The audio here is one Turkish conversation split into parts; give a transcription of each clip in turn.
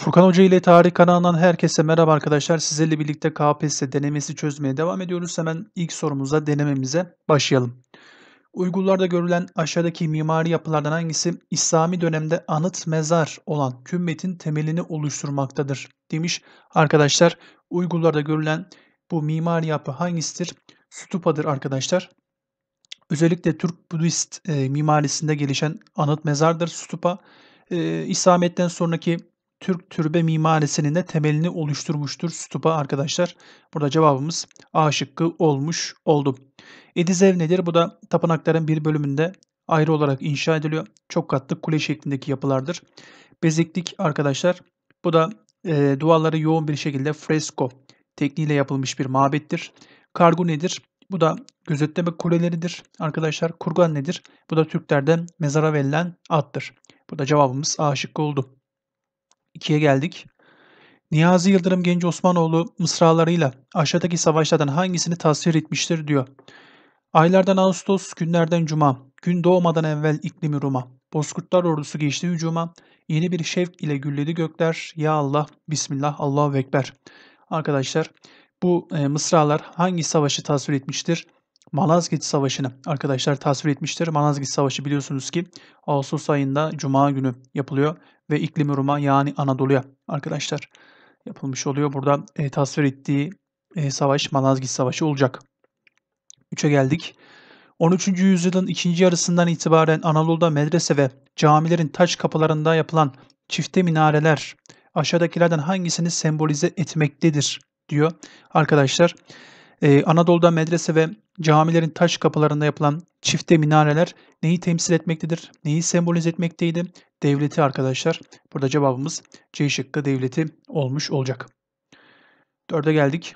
Furkan Hoca ile Tarih kanalından herkese merhaba arkadaşlar. Sizlerle birlikte KPSS denemesi çözmeye devam ediyoruz. Hemen ilk sorumuza denememize başlayalım. Uygurlarda görülen aşağıdaki mimari yapılardan hangisi İslami dönemde anıt mezar olan kümmetin temelini oluşturmaktadır demiş. Arkadaşlar Uygurlarda görülen bu mimari yapı hangisidir? Stupa'dır arkadaşlar. Özellikle Türk Budist e, mimarisinde gelişen anıt mezardır Stupa. E, İslamiyet'ten sonraki Türk türbe mimarisinin de temelini oluşturmuştur stupa arkadaşlar. Burada cevabımız A şıkkı olmuş oldu. Edizev nedir? Bu da tapınakların bir bölümünde ayrı olarak inşa ediliyor. Çok katlı kule şeklindeki yapılardır. Bezeklik arkadaşlar bu da e, duvarları yoğun bir şekilde fresko tekniğiyle yapılmış bir mabettir. Kargu nedir? Bu da gözetleme kuleleridir. Arkadaşlar kurgan nedir? Bu da Türklerde mezara verilen attır. Bu da cevabımız A şıkkı oldu. 2'ye geldik. Niyazi Yıldırım Genci Osmanoğlu mısralarıyla aşağıdaki savaşlardan hangisini tasvir etmiştir diyor. Aylardan Ağustos, günlerden Cuma, gün doğmadan evvel iklimi Roma. Bozkurtlar ordusu geçti hücuma, yeni bir şevk ile gülledi gökler. Ya Allah, Bismillah, Allahu Ekber. Arkadaşlar bu e, mısralar hangi savaşı tasvir etmiştir? Malazgirt Savaşı'nı arkadaşlar tasvir etmiştir. Malazgirt Savaşı biliyorsunuz ki Ağustos ayında Cuma günü yapılıyor ve iklimi Rum'a yani Anadolu'ya arkadaşlar yapılmış oluyor. Burada e, tasvir ettiği e, savaş Malazgirt Savaşı olacak. 3'e geldik. 13. yüzyılın ikinci yarısından itibaren Anadolu'da medrese ve camilerin taş kapılarında yapılan çifte minareler aşağıdakilerden hangisini sembolize etmektedir diyor. Arkadaşlar e, Anadolu'da medrese ve Camilerin taş kapılarında yapılan çifte minareler neyi temsil etmektedir? Neyi sembolize etmekteydi? Devleti arkadaşlar. Burada cevabımız C şıkkı devleti olmuş olacak. Dörde geldik.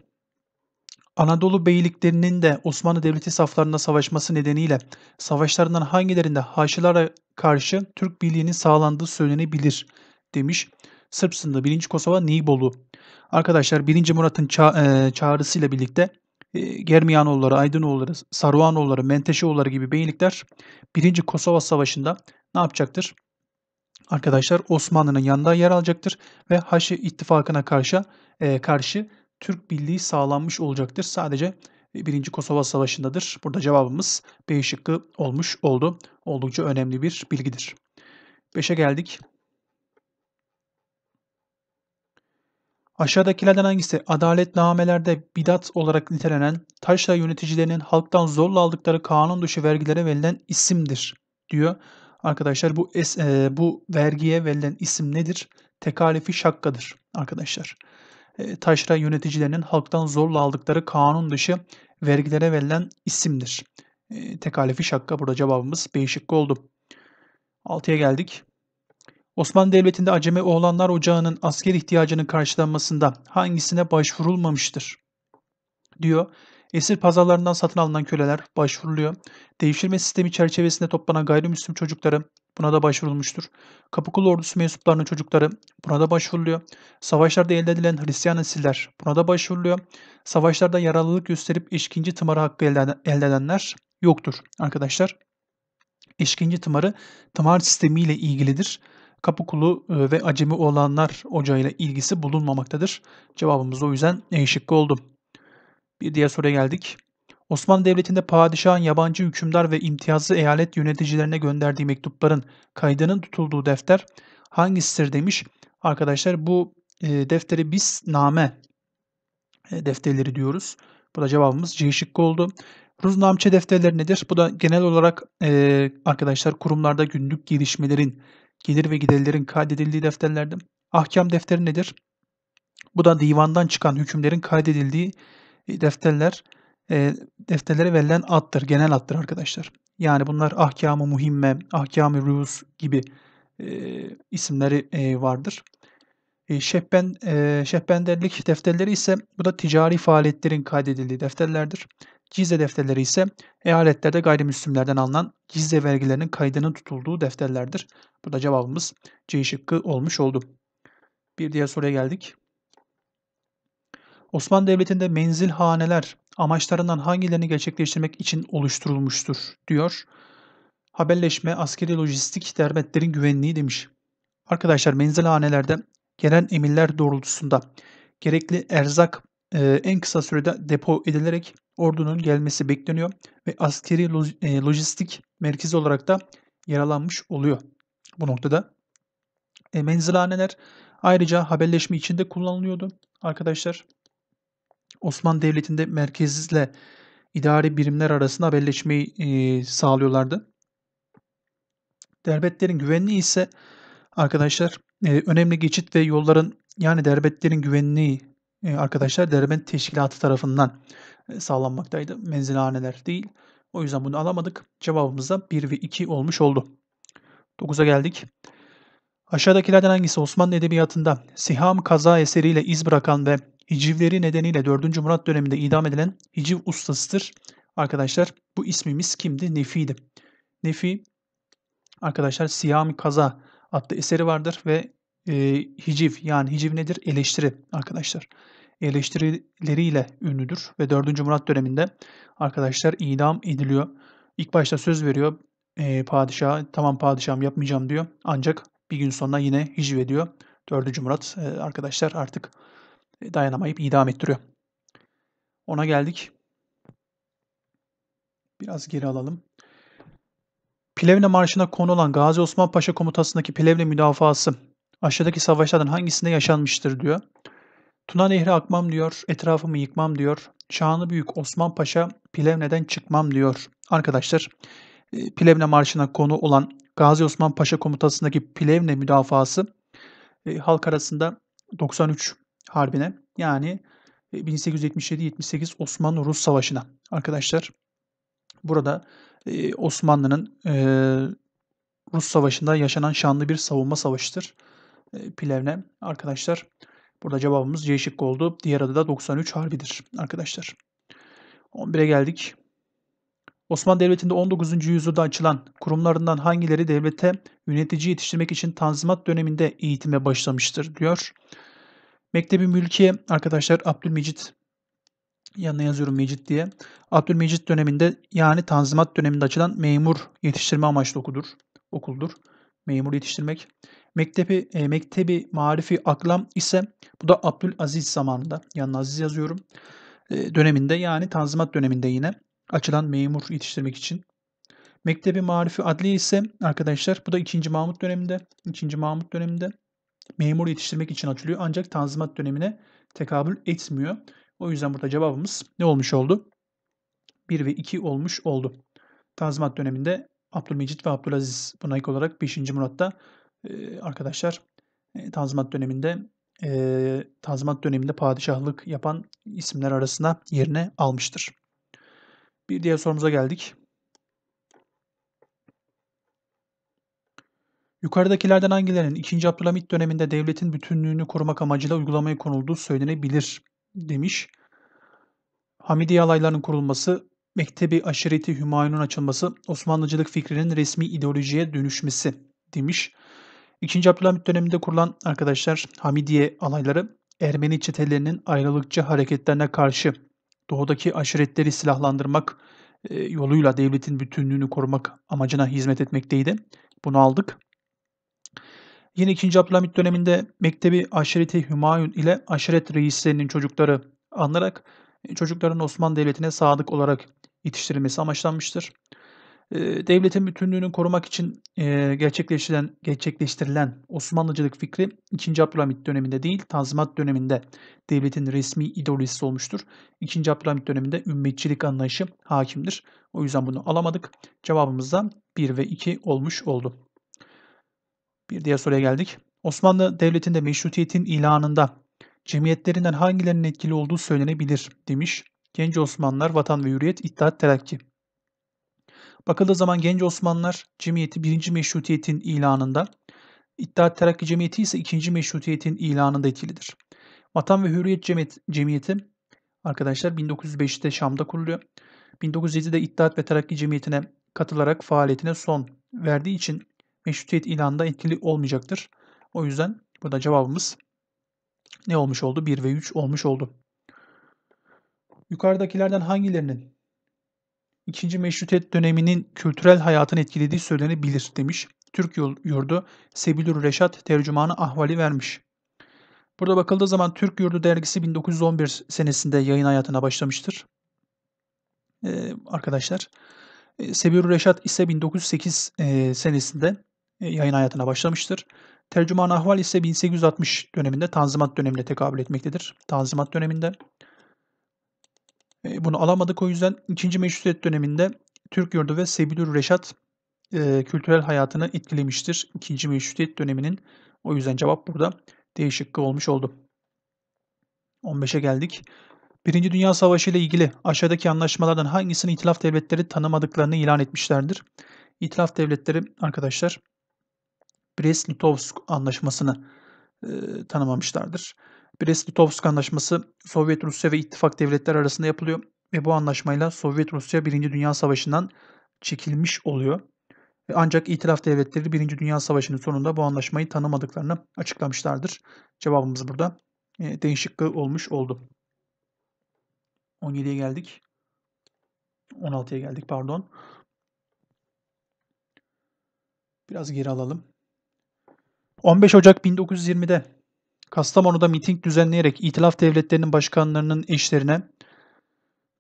Anadolu beyliklerinin de Osmanlı Devleti saflarında savaşması nedeniyle savaşlarından hangilerinde Haçlılara karşı Türk birliğinin sağlandığı söylenebilir demiş. Sırp sınırında 1. Kosova Nibolu. Arkadaşlar 1. Murat'ın ça- e- çağrısıyla birlikte Germiyanoğulları, Aydınoğulları, Saruhanoğulları, Menteşeoğulları gibi beylikler 1. Kosova Savaşı'nda ne yapacaktır? Arkadaşlar Osmanlı'nın yanında yer alacaktır ve Haçlı İttifakına karşı e, karşı Türk birliği sağlanmış olacaktır. Sadece 1. Kosova Savaşı'ndadır. Burada cevabımız B şıkkı olmuş oldu. Oldukça önemli bir bilgidir. 5'e geldik. Aşağıdakilerden hangisi adalet namelerde bidat olarak nitelenen taşra yöneticilerinin halktan zorla aldıkları kanun dışı vergilere verilen isimdir diyor. Arkadaşlar bu es, e, bu vergiye verilen isim nedir? Tekalifi şakkadır arkadaşlar. E, taşra yöneticilerinin halktan zorla aldıkları kanun dışı vergilere verilen isimdir. E, tekalifi şakka burada cevabımız B şıkkı oldu. 6'ya geldik. Osmanlı Devleti'nde Acemi Oğlanlar Ocağı'nın asker ihtiyacının karşılanmasında hangisine başvurulmamıştır? diyor. Esir pazarlarından satın alınan köleler başvuruluyor. Devşirme sistemi çerçevesinde toplanan gayrimüslim çocukları buna da başvurulmuştur. kapıkul ordusu mensuplarının çocukları buna da başvuruluyor. Savaşlarda elde edilen Hristiyan esirler buna da başvuruluyor. Savaşlarda yaralılık gösterip işkinci tımarı hakkı elde edenler yoktur arkadaşlar. İşkinci tımarı tımar sistemiyle ilgilidir kapı e, ve acemi olanlar ocağıyla ilgisi bulunmamaktadır. Cevabımız o yüzden E şıkkı oldu. Bir diğer soruya geldik. Osmanlı Devleti'nde padişahın yabancı hükümdar ve imtiyazlı eyalet yöneticilerine gönderdiği mektupların kaydının tutulduğu defter hangisidir demiş. Arkadaşlar bu e, defteri biz name e, defterleri diyoruz. Bu da cevabımız C şıkkı oldu. Ruznamçe defterleri nedir? Bu da genel olarak arkadaşlar kurumlarda günlük gelişmelerin gelir ve giderlerin kaydedildiği defterlerdir. Ahkam defteri nedir? Bu da divandan çıkan hükümlerin kaydedildiği e, defterler, e, defterlere verilen attır, genel attır arkadaşlar. Yani bunlar ahkamı muhimme, ahkamı rüus gibi e, isimleri e, vardır. E, şehben, e, şehbenderlik defterleri ise bu da ticari faaliyetlerin kaydedildiği defterlerdir. Cizre defterleri ise eyaletlerde gayrimüslimlerden alınan Cizre vergilerinin kaydının tutulduğu defterlerdir. Bu da cevabımız C şıkkı olmuş oldu. Bir diğer soruya geldik. Osmanlı Devleti'nde menzil haneler amaçlarından hangilerini gerçekleştirmek için oluşturulmuştur diyor. Haberleşme, askeri lojistik, dermetlerin güvenliği demiş. Arkadaşlar menzil hanelerde gelen emirler doğrultusunda gerekli erzak e, en kısa sürede depo edilerek ordunun gelmesi bekleniyor ve askeri e, lojistik merkezi olarak da yaralanmış oluyor bu noktada. E, menzilhaneler ayrıca haberleşme içinde kullanılıyordu arkadaşlar. Osmanlı Devleti'nde merkezle idari birimler arasında haberleşmeyi e, sağlıyorlardı. Derbetlerin güvenliği ise arkadaşlar e, önemli geçit ve yolların yani derbetlerin güvenliği ee, arkadaşlar deremen teşkilatı tarafından e, sağlanmaktaydı. Menzilhaneler değil. O yüzden bunu alamadık. Cevabımız da 1 ve 2 olmuş oldu. 9'a geldik. Aşağıdakilerden hangisi Osmanlı Edebiyatı'nda Siham kaza eseriyle iz bırakan ve hicivleri nedeniyle 4. Murat döneminde idam edilen hiciv ustasıdır? Arkadaşlar bu ismimiz kimdi? Nefi'ydi. Nefi arkadaşlar Siham kaza adlı eseri vardır ve e, hiciv yani hiciv nedir? Eleştiri arkadaşlar. Eleştirileriyle ünlüdür ve 4. Murat döneminde arkadaşlar idam ediliyor. İlk başta söz veriyor e, padişaha tamam padişahım yapmayacağım diyor. Ancak bir gün sonra yine hiciv ediyor. 4. Murat e, arkadaşlar artık dayanamayıp idam ettiriyor. Ona geldik. Biraz geri alalım. Plevne Marşı'na konu olan Gazi Osman Paşa komutasındaki Plevne müdafası Aşağıdaki savaşlardan hangisinde yaşanmıştır diyor. Tuna Nehri akmam diyor, etrafımı yıkmam diyor. Şanlı Büyük Osman Paşa Plevne'den çıkmam diyor. Arkadaşlar e, Plevne Marşı'na konu olan Gazi Osman Paşa komutasındaki Plevne müdafası e, halk arasında 93 Harbi'ne yani 1877-78 e, Osmanlı-Rus Savaşı'na arkadaşlar. Burada Osmanlı'nın Rus Savaşı'nda yaşanan şanlı bir savunma savaşıdır. E, pilerine arkadaşlar. Burada cevabımız C şıkkı oldu. Diğer adı da 93 harbidir arkadaşlar. 11'e geldik. Osmanlı Devleti'nde 19. yüzyılda açılan kurumlarından hangileri devlete yönetici yetiştirmek için Tanzimat döneminde eğitime başlamıştır diyor. Mektebi Mülkiye arkadaşlar Abdülmecit yanına yazıyorum Mecit diye. Abdülmecit döneminde yani Tanzimat döneminde açılan memur yetiştirme amaçlı okudur, okuldur. Memur yetiştirmek. Mektebi, e, Mektebi Marifi Aklam ise bu da Abdülaziz zamanında. Yanına Aziz yazıyorum. E, döneminde yani Tanzimat döneminde yine açılan memur yetiştirmek için. Mektebi Marifi Adli ise arkadaşlar bu da 2. Mahmut döneminde. 2. Mahmut döneminde memur yetiştirmek için açılıyor. Ancak Tanzimat dönemine tekabül etmiyor. O yüzden burada cevabımız ne olmuş oldu? 1 ve 2 olmuş oldu. Tanzimat döneminde Abdülmecit ve Abdülaziz buna ilk olarak 5. Murat'ta arkadaşlar Tanzimat döneminde Tanzimat döneminde padişahlık yapan isimler arasına yerine almıştır. Bir diğer sorumuza geldik. Yukarıdakilerden hangilerinin 2. Abdülhamit döneminde devletin bütünlüğünü korumak amacıyla uygulamaya konulduğu söylenebilir demiş. Hamidiye alaylarının kurulması, Mektebi Aşireti Hümayun'un açılması, Osmanlıcılık fikrinin resmi ideolojiye dönüşmesi demiş. 2. Abdülhamit döneminde kurulan arkadaşlar Hamidiye alayları Ermeni çetelerinin ayrılıkçı hareketlerine karşı doğudaki aşiretleri silahlandırmak e, yoluyla devletin bütünlüğünü korumak amacına hizmet etmekteydi. Bunu aldık. Yine 2. Abdülhamit döneminde mektebi aşireti Hümayun ile aşiret reislerinin çocukları alınarak e, çocukların Osmanlı Devleti'ne sadık olarak yetiştirilmesi amaçlanmıştır devletin bütünlüğünü korumak için gerçekleştirilen, gerçekleştirilen Osmanlıcılık fikri 2. Abdülhamit döneminde değil, Tanzimat döneminde devletin resmi ideolojisi olmuştur. 2. Abdülhamit döneminde ümmetçilik anlayışı hakimdir. O yüzden bunu alamadık. Cevabımız da 1 ve 2 olmuş oldu. Bir diğer soruya geldik. Osmanlı Devleti'nde meşrutiyetin ilanında cemiyetlerinden hangilerinin etkili olduğu söylenebilir demiş. Genç Osmanlılar, Vatan ve Hürriyet, İttihat Terakki. Bakıldığı zaman Genç Osmanlılar Cemiyeti 1. Meşrutiyet'in ilanında, İttihat Terakki Cemiyeti ise 2. Meşrutiyet'in ilanında etkilidir. Vatan ve Hürriyet Cemiyeti, arkadaşlar 1905'te Şam'da kuruluyor. 1907'de İttihat ve Terakki Cemiyeti'ne katılarak faaliyetine son verdiği için meşrutiyet ilanında etkili olmayacaktır. O yüzden burada cevabımız ne olmuş oldu? 1 ve 3 olmuş oldu. Yukarıdakilerden hangilerinin İkinci Meşrutiyet döneminin kültürel hayatını etkilediği söylenebilir demiş. Türk yurdu Sebilur Reşat tercümanı ahvali vermiş. Burada bakıldığı zaman Türk Yurdu dergisi 1911 senesinde yayın hayatına başlamıştır. Ee, arkadaşlar. E, Sebilur Reşat ise 1908 e, senesinde e, yayın hayatına başlamıştır. Tercüman Ahval ise 1860 döneminde Tanzimat dönemine tekabül etmektedir. Tanzimat döneminde. E, bunu alamadık o yüzden ikinci Meşrutiyet döneminde Türk yurdu ve Sebilür Reşat e, kültürel hayatını etkilemiştir. İkinci Meşrutiyet döneminin o yüzden cevap burada değişiklik olmuş oldu. 15'e geldik. Birinci Dünya Savaşı ile ilgili aşağıdaki anlaşmalardan hangisini itilaf devletleri tanımadıklarını ilan etmişlerdir? İtilaf devletleri arkadaşlar Brest-Litovsk anlaşmasını e, tanımamışlardır. Brest-Litovsk Anlaşması Sovyet Rusya ve ittifak devletler arasında yapılıyor ve bu anlaşmayla Sovyet Rusya 1. Dünya Savaşı'ndan çekilmiş oluyor. E, ancak itilaf devletleri 1. Dünya Savaşı'nın sonunda bu anlaşmayı tanımadıklarını açıklamışlardır. Cevabımız burada e, D olmuş oldu. 17'ye geldik. 16'ya geldik pardon. Biraz geri alalım. 15 Ocak 1920'de Kastamonu'da miting düzenleyerek İtilaf Devletleri'nin başkanlarının eşlerine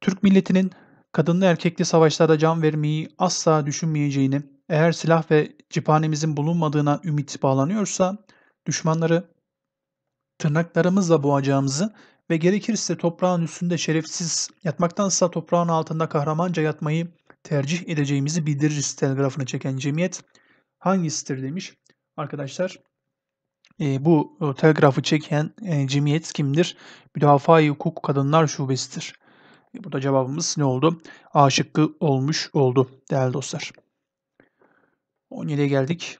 Türk milletinin kadınlı erkekli savaşlarda can vermeyi asla düşünmeyeceğini, eğer silah ve cephanemizin bulunmadığına ümit bağlanıyorsa düşmanları tırnaklarımızla boğacağımızı ve gerekirse toprağın üstünde şerefsiz yatmaktansa toprağın altında kahramanca yatmayı tercih edeceğimizi bildiririz telgrafını çeken cemiyet hangisidir demiş. Arkadaşlar ee, e, bu telgrafı çeken e, cemiyet kimdir? Müdafaa-i Hukuk Kadınlar Şubesi'dir. E, burada cevabımız ne oldu? A şıkkı olmuş oldu değerli dostlar. 17'ye geldik.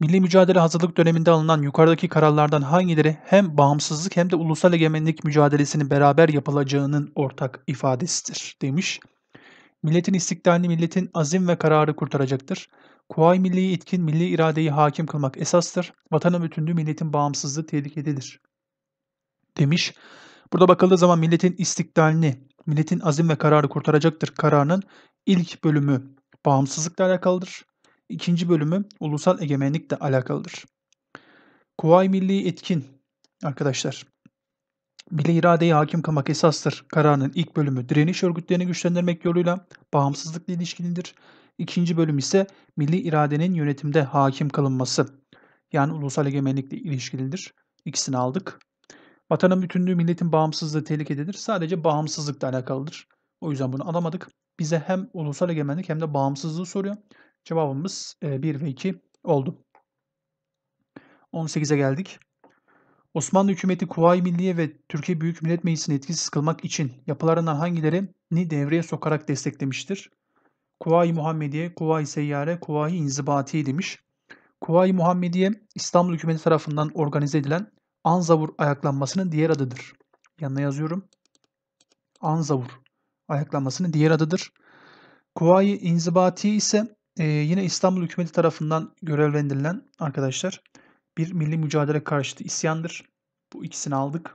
Milli mücadele hazırlık döneminde alınan yukarıdaki kararlardan hangileri hem bağımsızlık hem de ulusal egemenlik mücadelesinin beraber yapılacağının ortak ifadesidir demiş. Milletin istiklalini milletin azim ve kararı kurtaracaktır. Kuvayi milliyi etkin milli iradeyi hakim kılmak esastır. Vatanın bütünlüğü milletin bağımsızlığı tehlikededir. Demiş. Burada bakıldığı zaman milletin istiklalini, milletin azim ve kararı kurtaracaktır kararının ilk bölümü bağımsızlıkla alakalıdır. İkinci bölümü ulusal egemenlikle alakalıdır. Kuvayi milli etkin arkadaşlar. Milli iradeyi hakim kılmak esastır. Kararının ilk bölümü direniş örgütlerini güçlendirmek yoluyla bağımsızlıkla ilişkilidir. İkinci bölüm ise milli iradenin yönetimde hakim kalınması, Yani ulusal egemenlikle ilişkilidir. İkisini aldık. Vatanın bütünlüğü milletin bağımsızlığı tehlikededir. Sadece bağımsızlıkla alakalıdır. O yüzden bunu alamadık. Bize hem ulusal egemenlik hem de bağımsızlığı soruyor. Cevabımız 1 e, ve 2 oldu. 18'e geldik. Osmanlı hükümeti Kuvayi Milliye ve Türkiye Büyük Millet Meclisi'ni etkisiz kılmak için yapılarından hangilerini devreye sokarak desteklemiştir? Kuvayi Muhammediye, Kuvayi Seyyare, Kuvayi İnzibati demiş. Kuvayi Muhammediye İstanbul hükümeti tarafından organize edilen Anzavur ayaklanmasının diğer adıdır. Yanına yazıyorum. Anzavur ayaklanmasının diğer adıdır. Kuvayi İnzibati ise e, yine İstanbul hükümeti tarafından görevlendirilen arkadaşlar bir milli mücadele karşıtı isyandır. Bu ikisini aldık.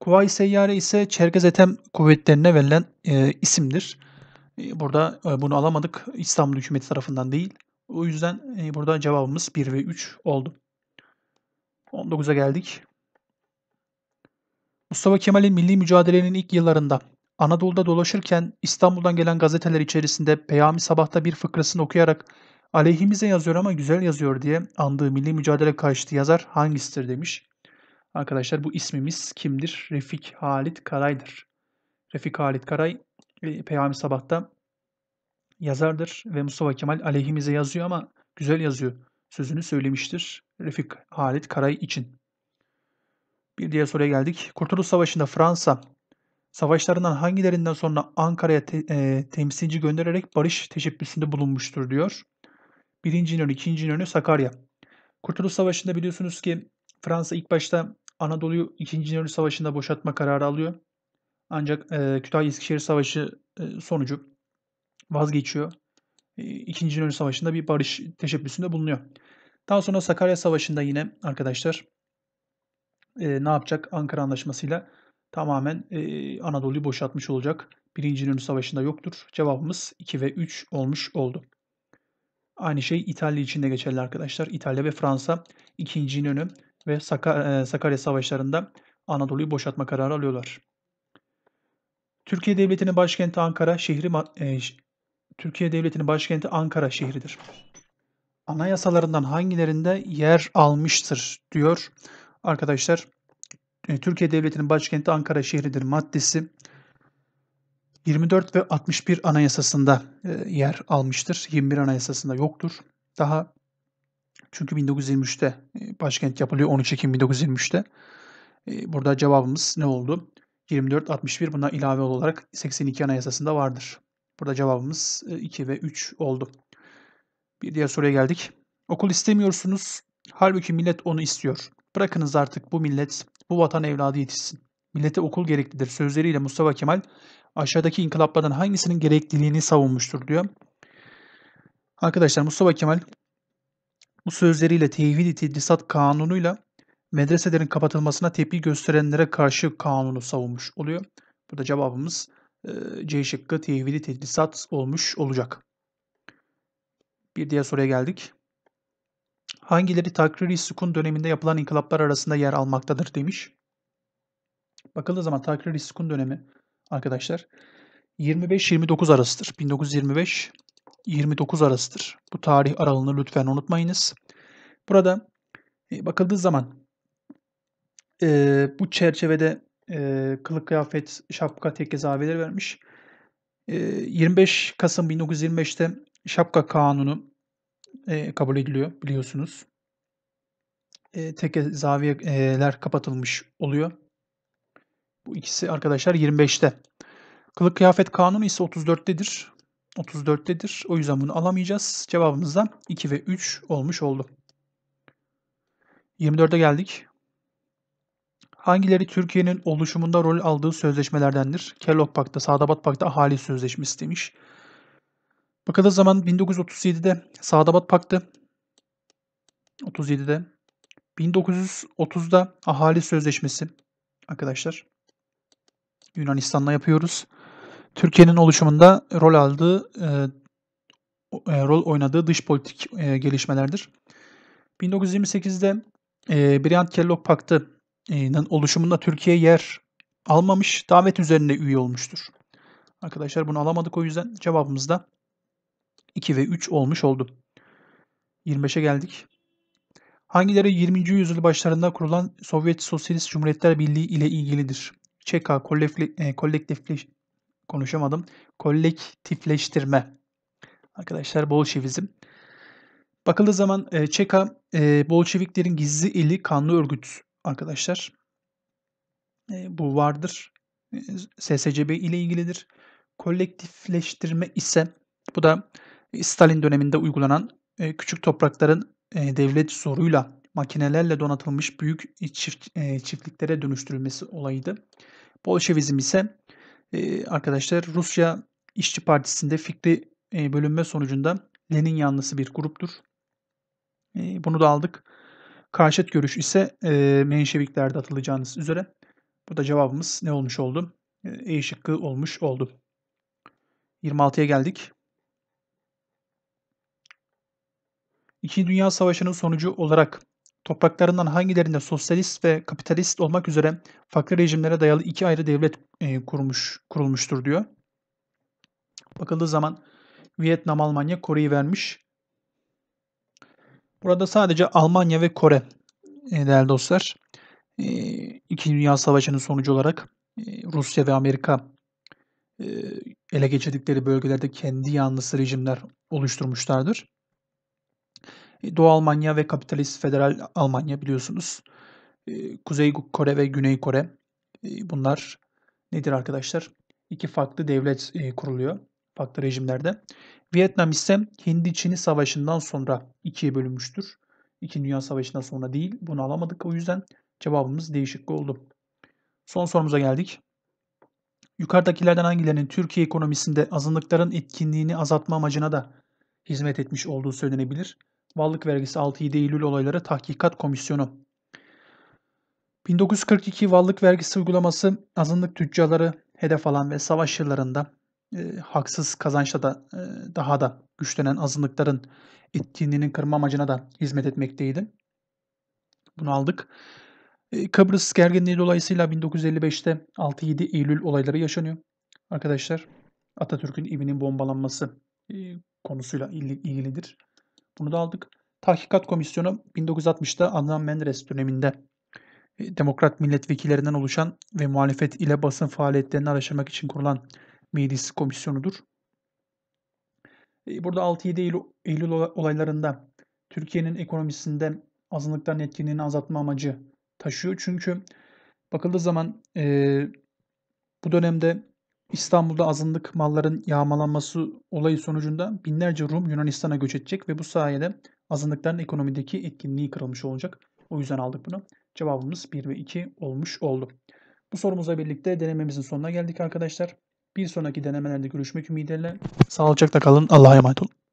Kuvayi Seyyare ise Çerkez Etem kuvvetlerine verilen e, isimdir. Ee, burada e, bunu alamadık. İstanbul hükümeti tarafından değil. O yüzden e, burada cevabımız 1 ve 3 oldu. 19'a geldik. Mustafa Kemal'in milli mücadelenin ilk yıllarında Anadolu'da dolaşırken İstanbul'dan gelen gazeteler içerisinde Peyami Sabah'ta bir fıkrasını okuyarak aleyhimize yazıyor ama güzel yazıyor diye andığı milli mücadele karşıtı yazar hangisidir demiş. Arkadaşlar bu ismimiz kimdir? Refik Halit Karay'dır. Refik Halit Karay Peyami Sabah'ta yazardır ve Mustafa Kemal aleyhimize yazıyor ama güzel yazıyor sözünü söylemiştir Refik Halit Karay için. Bir diğer soruya geldik. Kurtuluş Savaşı'nda Fransa savaşlarından hangilerinden sonra Ankara'ya te, e, temsilci göndererek barış teşebbüsünde bulunmuştur diyor. Birinci İnönü, ikinci İnönü, Sakarya. Kurtuluş Savaşı'nda biliyorsunuz ki Fransa ilk başta Anadolu'yu 2. İnönü Savaşı'nda boşaltma kararı alıyor. Ancak e, Kütahya-Eskişehir Savaşı e, sonucu vazgeçiyor. E, İkinci İnönü Savaşı'nda bir barış teşebbüsünde bulunuyor. Daha sonra Sakarya Savaşı'nda yine arkadaşlar e, ne yapacak? Ankara Anlaşması'yla tamamen e, Anadolu'yu boşaltmış olacak. Birinci İnönü Savaşı'nda yoktur. Cevabımız 2 ve 3 olmuş oldu. Aynı şey İtalya için de geçerli arkadaşlar. İtalya ve Fransa ikinci İnönü ve Sakarya Savaşları'nda Anadolu'yu boşaltma kararı alıyorlar. Türkiye Devleti'nin başkenti Ankara şehri e, Türkiye Devleti'nin başkenti Ankara şehridir. Anayasalarından hangilerinde yer almıştır diyor arkadaşlar. E, Türkiye Devleti'nin başkenti Ankara şehridir maddesi 24 ve 61 anayasasında e, yer almıştır. 21 anayasasında yoktur. Daha çünkü 1923'te e, başkent yapılıyor 13 Ekim 1923'te. Burada cevabımız ne oldu? 24, 61 buna ilave olarak 82 Anayasası'nda vardır. Burada cevabımız 2 e, ve 3 oldu. Bir diğer soruya geldik. Okul istemiyorsunuz. Halbuki millet onu istiyor. Bırakınız artık bu millet, bu vatan evladı yetişsin. Millete okul gereklidir sözleriyle Mustafa Kemal aşağıdaki inkılaplardan hangisinin gerekliliğini savunmuştur diyor. Arkadaşlar Mustafa Kemal bu sözleriyle Tevhid-i Tedrisat Kanunu'yla medreselerin kapatılmasına tepki gösterenlere karşı kanunu savunmuş oluyor. Burada cevabımız e, C şıkkı tevhidi tedrisat olmuş olacak. Bir diğer soruya geldik. Hangileri takriri Sukun döneminde yapılan inkılaplar arasında yer almaktadır demiş. Bakıldığı zaman takriri Sukun dönemi arkadaşlar 25-29 arasıdır. 1925-29 arasıdır. Bu tarih aralığını lütfen unutmayınız. Burada e, bakıldığı zaman e, bu çerçevede e, kılık kıyafet, şapka, tekke zaviyeleri vermiş. E, 25 Kasım 1925'te şapka kanunu e, kabul ediliyor biliyorsunuz. E, tekke zaviyeler kapatılmış oluyor. Bu ikisi arkadaşlar 25'te. Kılık kıyafet kanunu ise 34'tedir. 34'tedir. O yüzden bunu alamayacağız. Cevabımız da 2 ve 3 olmuş oldu. 24'e geldik. Hangileri Türkiye'nin oluşumunda rol aldığı sözleşmelerdendir? Kellogg Paktı, Sadabat Paktı ahali sözleşmesi demiş. Bakıldığı zaman 1937'de Sadabat Paktı, 37'de 1930'da ahali sözleşmesi arkadaşlar Yunanistan'la yapıyoruz. Türkiye'nin oluşumunda rol aldığı e, e rol oynadığı dış politik e, gelişmelerdir. 1928'de e, Briand-Kellogg Paktı oluşumunda Türkiye yer almamış, davet üzerine üye olmuştur. Arkadaşlar bunu alamadık o yüzden cevabımız da 2 ve 3 olmuş oldu. 25'e geldik. Hangileri 20. yüzyıl başlarında kurulan Sovyet Sosyalist Cumhuriyetler Birliği ile ilgilidir? ÇK kolektifleş konuşamadım. Kolektifleştirme. Arkadaşlar Bolşevizm. Bakıldığı zaman ÇK Bolşeviklerin gizli eli kanlı örgüt arkadaşlar e, bu vardır. SSCB ile ilgilidir. Kolektifleştirme ise bu da Stalin döneminde uygulanan e, küçük toprakların e, devlet zoruyla makinelerle donatılmış büyük çift, e, çiftliklere dönüştürülmesi olayıydı. Bolşevizm ise e, arkadaşlar Rusya İşçi Partisi'nde fikri e, bölünme sonucunda Lenin yanlısı bir gruptur. E, bunu da aldık. Karşıt görüş ise e, Menşeviklerde atılacağınız üzere. Burada cevabımız ne olmuş oldu? E şıkkı olmuş oldu. 26'ya geldik. İkinci Dünya Savaşı'nın sonucu olarak topraklarından hangilerinde sosyalist ve kapitalist olmak üzere farklı rejimlere dayalı iki ayrı devlet e, kurmuş kurulmuştur diyor. Bakıldığı zaman Vietnam, Almanya, Kore'yi vermiş. Burada sadece Almanya ve Kore e, değerli dostlar. E, İkinci Dünya Savaşı'nın sonucu olarak e, Rusya ve Amerika ele geçirdikleri bölgelerde kendi yanlısı rejimler oluşturmuşlardır. Doğu Almanya ve Kapitalist Federal Almanya biliyorsunuz. Kuzey Kore ve Güney Kore bunlar nedir arkadaşlar? İki farklı devlet kuruluyor farklı rejimlerde. Vietnam ise Hindi-Çin'i savaşından sonra ikiye bölünmüştür. İki Dünya Savaşı'ndan sonra değil. Bunu alamadık. O yüzden cevabımız değişik oldu. Son sorumuza geldik. Yukarıdakilerden hangilerinin Türkiye ekonomisinde azınlıkların etkinliğini azaltma amacına da hizmet etmiş olduğu söylenebilir? Varlık vergisi 6-7 Eylül olayları tahkikat komisyonu 1942 varlık vergisi uygulaması azınlık tüccarları hedef alan ve savaş yıllarında e, haksız kazançla da e, daha da güçlenen azınlıkların etkinliğinin kırma amacına da hizmet etmekteydi. Bunu aldık. E, Kıbrıs gerginliği dolayısıyla 1955'te 6-7 Eylül olayları yaşanıyor. Arkadaşlar Atatürk'ün evinin bombalanması e, konusuyla ilgilidir. Bunu da aldık. Tahkikat Komisyonu 1960'ta Adnan Menderes döneminde demokrat milletvekillerinden oluşan ve muhalefet ile basın faaliyetlerini araştırmak için kurulan Meclis Komisyonu'dur. E, burada 6-7 Eylül, olaylarında Türkiye'nin ekonomisinde azınlıkların etkinliğini azaltma amacı taşıyor. Çünkü bakıldığı zaman e, bu dönemde İstanbul'da azınlık malların yağmalanması olayı sonucunda binlerce Rum Yunanistan'a göç edecek ve bu sayede azınlıkların ekonomideki etkinliği kırılmış olacak. O yüzden aldık bunu. Cevabımız 1 ve 2 olmuş oldu. Bu sorumuza birlikte denememizin sonuna geldik arkadaşlar. Bir sonraki denemelerde görüşmek ümidiyle. Sağlıcakla kalın. Allah'a emanet olun.